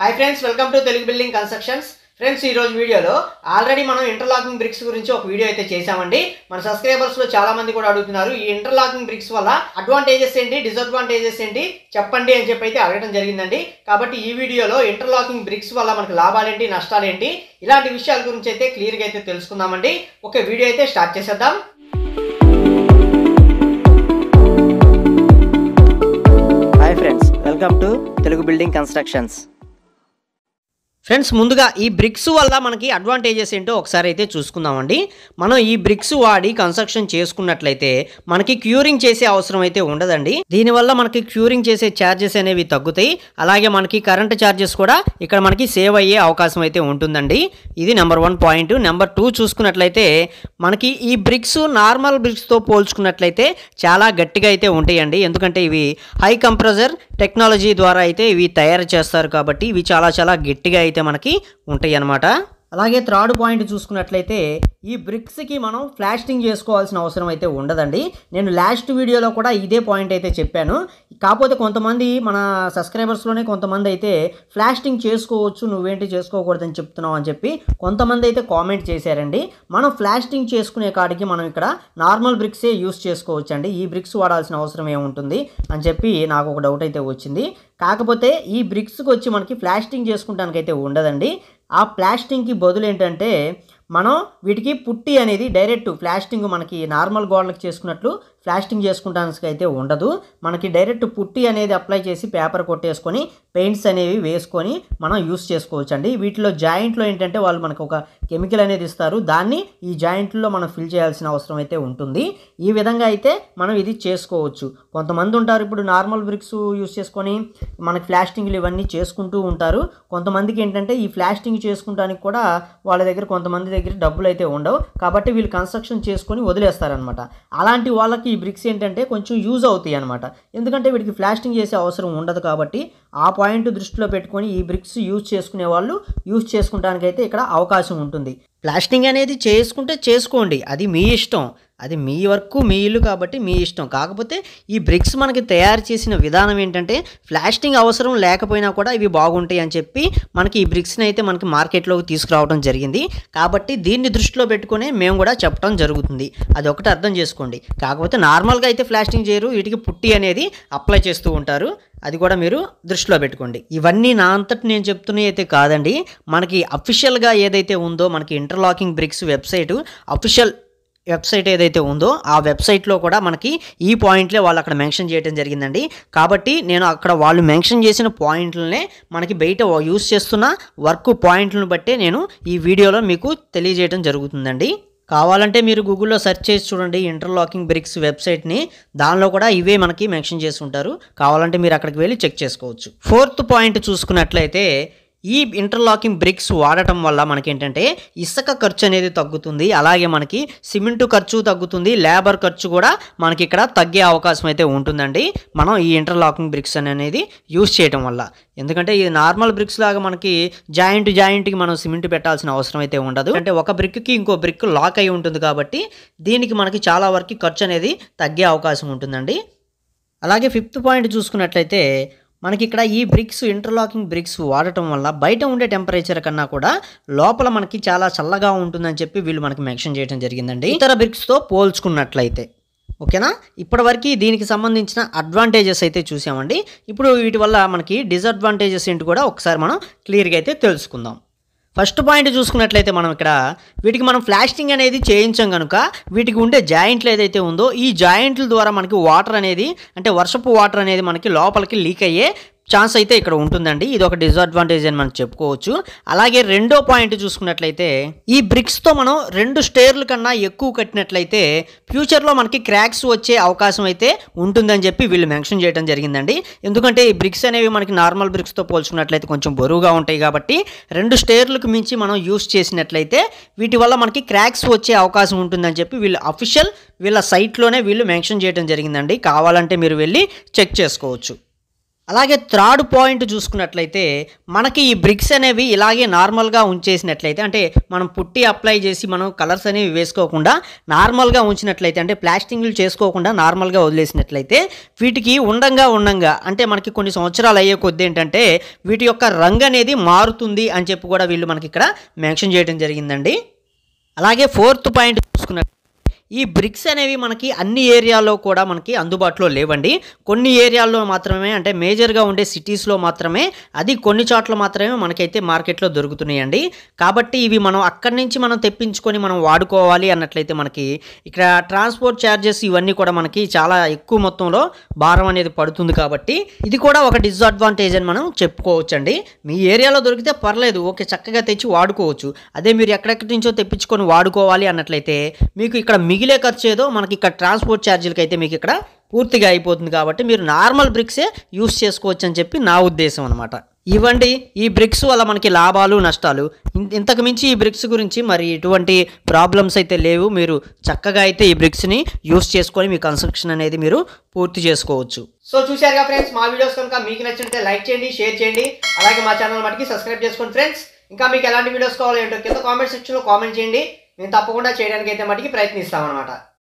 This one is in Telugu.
hi friends welcome to Telugu building constructions friends ఈరోజు వీడియోలో ఆల్రెడీ మనం ఇంటర్లాకింగ్ బ్రిక్స్ గురించి ఒక వీడియో అయితే చేశామండి మన సబ్స్క్రైబర్స్లో చాలా మంది కూడా అడుగుతున్నారు ఈ ఇంటర్లాకింగ్ బ్రిక్స్ వల్ల అడ్వాంటేజెస్ ఏంటి డిసడ్వాంటేజెస్ ఏంటి చెప్పండి అని చెప్పి అయితే అడగడం జరిగిందండి కాబట్టి ఈ వీడియోలో ఇంటర్లాకింగ్ బ్రిక్స్ వల్ల మనకు లాభాలేంటి నష్టాలేంటి ఇలాంటి విషయాల గురించి అయితే క్లియర్గా అయితే తెలుసుకుందామండి ఒక వీడియో అయితే స్టార్ట్ చేసేద్దాం hi friends welcome to Telugu building constructions friends ముందుగా ఈ బ్రిక్స్ వల్ల మనకి అడ్వాంటేజెస్ ఏంటో ఒకసారి అయితే చూసుకుందామండి మనం ఈ బ్రిక్స్ వాడి కన్స్ట్రక్షన్ చేసుకున్నట్లయితే మనకి క్యూరింగ్ చేసే అవసరం అయితే ఉండదండి దీనివల్ల మనకి క్యూరింగ్ చేసే ఛార్జెస్ అనేవి తగ్గుతాయి అలాగే మనకి కరెంట్ ఛార్జెస్ కూడా ఇక్కడ మనకి సేవ్ అయ్యే అవకాశం అయితే ఉంటుందండి ఇది number one point number two చూసుకున్నట్లయితే మనకి ఈ బ్రిక్స్ నార్మల్ బ్రిక్స్తో పోల్చుకున్నట్లయితే చాలా గట్టిగా అయితే ఉంటాయండి ఎందుకంటే ఇవి హై కంప్రెజర్ టెక్నాలజీ ద్వారా అయితే ఇవి తయారు చేస్తారు కాబట్టి ఇవి చాలా చాలా గట్టిగా అయితే మనకి ఉంటాయి అన్నమాట అలాగే థర్డ్ పాయింట్ చూసుకున్నట్లయితే ఈ బ్రిక్స్కి మనం ఫ్లాస్టింగ్ చేసుకోవాల్సిన అవసరం అయితే ఉండదండి నేను లాస్ట్ వీడియోలో కూడా ఇదే పాయింట్ అయితే చెప్పాను కాకపోతే కొంతమంది మన సబ్స్క్రైబర్స్లోనే కొంతమంది అయితే ఫ్లాస్టింగ్ చేసుకోవచ్చు నువ్వేంటి చేసుకోకూడదని చెప్తున్నావు అని చెప్పి కొంతమంది అయితే కామెంట్ చేశారండి మనం ఫ్లాస్టింగ్ చేసుకునే కాడికి మనం ఇక్కడ నార్మల్ బ్రిక్సే యూస్ చేసుకోవచ్చండి ఈ బ్రిక్స్ వాడాల్సిన అవసరం ఏముంటుంది అని చెప్పి నాకు ఒక డౌట్ అయితే వచ్చింది కాకపోతే ఈ బ్రిక్స్కి వచ్చి మనకి ప్లాస్టింగ్ చేసుకుంటానికి అయితే ఉండదండి ఆ ప్లాస్టింగ్కి బదులు ఏంటంటే మనం వీటికి పుట్టి అనేది డైరెక్ట్ ప్లాస్టింగ్ మనకి నార్మల్ గోడలకు చేసుకున్నట్లు ప్లాస్టింగ్ చేసుకుంటానికి అయితే ఉండదు మనకి డైరెక్ట్ పుట్టి అనేది అప్లై చేసి పేపర్ కొట్టేసుకొని పెయింట్స్ అనేవి వేసుకొని మనం యూస్ చేసుకోవచ్చు అండి వీటిలో జాయింట్లో ఏంటంటే వాళ్ళు మనకు ఒక కెమికల్ అనేది ఇస్తారు దాన్ని ఈ జాయింట్లో మనం ఫిల్ చేయాల్సిన అవసరం అయితే ఉంటుంది ఈ విధంగా అయితే మనం ఇది చేసుకోవచ్చు కొంతమంది ఉంటారు ఇప్పుడు నార్మల్ బ్రిక్స్ యూస్ చేసుకొని మనకి ఫ్లాస్టింగ్లు ఇవన్నీ చేసుకుంటూ ఉంటారు కొంతమందికి ఏంటంటే ఈ ఫ్లాస్టింగ్ చేసుకుంటానికి కూడా వాళ్ళ దగ్గర కొంతమంది దగ్గర డబ్బులు అయితే ఉండవు కాబట్టి వీళ్ళు కన్స్ట్రక్షన్ చేసుకొని వదిలేస్తారనమాట అలాంటి వాళ్ళకి ఈ బ్రిక్స్ ఏంటంటే కొంచెం యూజ్ అవుతాయి అనమాట ఎందుకంటే వీడికి ఫ్లాస్టింగ్ చేసే అవసరం ఉండదు కాబట్టి ఆ పాయింట్ దృష్టిలో పెట్టుకొని ఈ బ్రిక్స్ యూజ్ చేసుకునే వాళ్ళు యూజ్ అయితే ఇక్కడ అవకాశం ఉంటుంది ప్లాస్టింగ్ అనేది చేసుకుంటే చేసుకోండి అది మీ ఇష్టం అది మీ వర్క్ మీ ఇల్లు కాబట్టి మీ ఇష్టం కాకపోతే ఈ బ్రిక్స్ మనకి తయారు చేసిన విధానం ఏంటంటే ఫ్లాస్టింగ్ అవసరం లేకపోయినా కూడా ఇవి బాగుంటాయి అని చెప్పి మనకి ఈ బ్రిక్స్ని అయితే మనకి మార్కెట్లోకి తీసుకురావడం జరిగింది కాబట్టి దీన్ని దృష్టిలో పెట్టుకునే మేము కూడా చెప్పడం జరుగుతుంది అది ఒకటి అర్థం చేసుకోండి కాకపోతే నార్మల్గా అయితే ప్లాస్టింగ్ చేయరు వీటికి పుట్టి అనేది అప్లై చేస్తూ ఉంటారు అది కూడా మీరు దృష్టిలో పెట్టుకోండి ఇవన్నీ నా అంతటి నేను చెప్తున్నవి అయితే కాదండి మనకి అఫీషియల్గా ఏదైతే ఉందో మనకి interlocking bricks website official website ఏదైతే ఉందో ఆ వెబ్సైట్లో కూడా మనకి ఈ పాయింట్లే వాళ్ళు అక్కడ మెన్షన్ చేయడం జరిగిందండి కాబట్టి నేను అక్కడ వాళ్ళు మెన్షన్ చేసిన పాయింట్లనే మనకి బయట యూస్ చేస్తున్న వర్క్ పాయింట్లను బట్టే నేను ఈ వీడియోలో మీకు తెలియజేయడం జరుగుతుందండి కావాలంటే మీరు గూగుల్లో సెర్చ్ చేసి చూడండి ఇంటర్లాకింగ్ బ్రిక్స్ వెబ్సైట్ని దానిలో కూడా ఇవే మనకి మెన్షన్ చేసి ఉంటారు కావాలంటే మీరు అక్కడికి వెళ్ళి చెక్ చేసుకోవచ్చు ఫోర్త్ పాయింట్ చూసుకున్నట్లయితే ఈ ఇంటర్లాకింగ్ బ్రిక్స్ వాడటం వల్ల మనకేంటంటే ఇసుక ఖర్చు అనేది తగ్గుతుంది అలాగే మనకి సిమెంటు ఖర్చు తగ్గుతుంది లేబర్ ఖర్చు కూడా మనకి ఇక్కడ తగ్గే అవకాశం అయితే ఉంటుందండి మనం ఈ ఇంటర్లాకింగ్ బ్రిక్స్ అనేది యూస్ చేయడం వల్ల ఎందుకంటే ఇది నార్మల్ బ్రిక్స్ లాగా మనకి జాయింట్ జాయింట్కి మనం సిమెంట్ పెట్టాల్సిన అవసరం అయితే ఉండదు అంటే ఒక బ్రిక్కి ఇంకో బ్రిక్ లాక్ అయి ఉంటుంది కాబట్టి దీనికి మనకి చాలా వరకు ఖర్చు అనేది తగ్గే అవకాశం ఉంటుందండి అలాగే ఫిఫ్త్ పాయింట్ చూసుకున్నట్లయితే మనకి ఇక్కడ ఈ బ్రిక్స్ ఇంటర్లాకింగ్ బ్రిక్స్ వాడటం వల్ల బయట ఉండే టెంపరేచర్ కన్నా కూడా లోపల మనకి చాలా చల్లగా ఉంటుందని చెప్పి వీళ్ళు మనకి మెన్షన్ చేయడం జరిగిందండి ఇతర బ్రిక్స్తో పోల్చుకున్నట్లయితే ఓకేనా ఇప్పటివరకు దీనికి సంబంధించిన అడ్వాంటేజెస్ అయితే చూసామండి ఇప్పుడు వీటి వల్ల మనకి డిసడ్వాంటేజెస్ ఏంటి కూడా ఒకసారి మనం క్లియర్గా అయితే తెలుసుకుందాం ఫస్ట్ పాయింట్ చూసుకున్నట్లయితే మనం ఇక్కడ వీటికి మనం ఫ్లాస్టింగ్ అనేది చేయించాం కనుక వీటికి ఉండే జాయింట్లు ఏదైతే ఉందో ఈ జాయింట్ల ద్వారా మనకి వాటర్ అనేది అంటే వర్షపు వాటర్ అనేది మనకి లోపలికి లీక్ అయ్యే ఛాన్స్ అయితే ఇక్కడ ఉంటుందండి ఇది ఒక డిసడ్వాంటేజ్ అని మనం చెప్పుకోవచ్చు అలాగే రెండో పాయింట్ చూసుకున్నట్లయితే ఈ బ్రిక్స్తో మనం రెండు స్టేర్లు కన్నా ఎక్కువ కట్టినట్లయితే ఫ్యూచర్లో మనకి క్రాక్స్ వచ్చే అవకాశం అయితే ఉంటుందని చెప్పి వీళ్ళు మెన్షన్ చేయడం జరిగిందండి ఎందుకంటే ఈ బ్రిక్స్ అనేవి మనకి నార్మల్ బ్రిక్స్తో పోల్చుకున్నట్లయితే కొంచెం బరువుగా ఉంటాయి కాబట్టి రెండు స్టేర్లకు మించి మనం యూస్ చేసినట్లయితే వీటి వల్ల మనకి క్రాక్స్ వచ్చే అవకాశం ఉంటుందని చెప్పి వీళ్ళు అఫీషియల్ వీళ్ళ సైట్లోనే వీళ్ళు మెన్షన్ చేయడం జరిగిందండి కావాలంటే మీరు వెళ్ళి చెక్ చేసుకోవచ్చు అలాగే థర్డ్ పాయింట్ చూసుకున్నట్లయితే మనకి ఈ బ్రిక్స్ అనేవి ఇలాగే నార్మల్గా ఉంచేసినట్లయితే అంటే మనం పుట్టి అప్లై చేసి మనం కలర్స్ అనేవి వేసుకోకుండా నార్మల్గా ఉంచినట్లయితే అంటే ప్లాస్టింగ్లు చేసుకోకుండా నార్మల్గా వదిలేసినట్లయితే వీటికి ఉండంగా ఉండంగా అంటే మనకి కొన్ని సంవత్సరాలు అయ్యే కొద్ది ఏంటంటే వీటి యొక్క రంగు అనేది మారుతుంది అని చెప్పి కూడా వీళ్ళు మనకి ఇక్కడ మెన్షన్ చేయడం జరిగిందండి అలాగే ఫోర్త్ పాయింట్ చూసుకున్నట్టు ఈ బ్రిక్స్ అనేవి మనకి అన్ని ఏరియాలో కూడా మనకి అందుబాటులో లేవండి కొన్ని ఏరియాల్లో మాత్రమే అంటే మేజర్గా ఉండే సిటీస్లో మాత్రమే అది కొన్ని చోట్ల మాత్రమే మనకైతే మార్కెట్లో దొరుకుతున్నాయండి కాబట్టి ఇవి మనం అక్కడి నుంచి మనం తెప్పించుకొని మనం వాడుకోవాలి అన్నట్లయితే మనకి ఇక్కడ ట్రాన్స్పోర్ట్ ఛార్జెస్ ఇవన్నీ కూడా మనకి చాలా ఎక్కువ మొత్తంలో భారం అనేది పడుతుంది కాబట్టి ఇది కూడా ఒక డిస్అడ్వాంటేజ్ అని మనం చెప్పుకోవచ్చండి మీ ఏరియాలో దొరికితే పర్లేదు ఓకే చక్కగా తెచ్చి వాడుకోవచ్చు అదే మీరు ఎక్కడెక్కడి నుంచో తెప్పించుకొని వాడుకోవాలి అన్నట్లయితే మీకు ఇక్కడ మిగిలిన మిగిలే ఖర్చు ఏదో మనకి ఇక్కడ ట్రాన్స్పోర్ట్ ఛార్జీలకి అయితే మీకు ఇక్కడ పూర్తిగా అయిపోతుంది కాబట్టి మీరు నార్మల్ బ్రిక్సే యూస్ చేసుకోవచ్చు అని చెప్పి నా ఉద్దేశం అనమాట ఇవ్వండి ఈ బ్రిక్స్ వల్ల మనకి లాభాలు నష్టాలు ఇంతకు మించి ఈ బ్రిక్స్ గురించి మరి ఎటువంటి ప్రాబ్లమ్స్ అయితే లేవు మీరు చక్కగా అయితే ఈ బ్రిక్స్ని యూస్ చేసుకొని మీ కన్స్ట్రక్షన్ అనేది మీరు పూర్తి చేసుకోవచ్చు సో కదా ఫ్రెండ్స్ మా వీడియోస్ కనుక మీకు నచ్చినట్టే లైక్ చేయండి షేర్ చేయండి అలాగే మా ఛానల్ మటుకి సబ్స్క్రైబ్ చేసుకోండి ఫ్రెండ్స్ ఇంకా మీకు ఎలాంటి వీడియోస్ కావాలో ఏంటో కింద కామెంట్ సెక్షన్లో కామెంట్ చేయండి మేము తప్పకుండా చేయడానికి అయితే మటుకి ప్రయత్నిస్తామన్నమాట